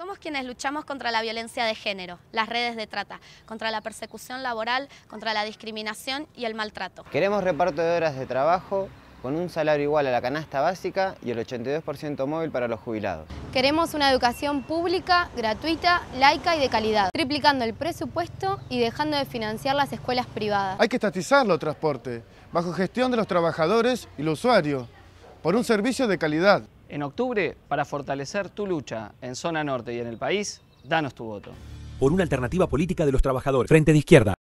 Somos quienes luchamos contra la violencia de género, las redes de trata, contra la persecución laboral, contra la discriminación y el maltrato. Queremos reparto de horas de trabajo con un salario igual a la canasta básica y el 82% móvil para los jubilados. Queremos una educación pública, gratuita, laica y de calidad, triplicando el presupuesto y dejando de financiar las escuelas privadas. Hay que estatizar los transportes, bajo gestión de los trabajadores y los usuarios, por un servicio de calidad. En octubre, para fortalecer tu lucha en zona norte y en el país, danos tu voto. Por una alternativa política de los trabajadores. Frente de izquierda.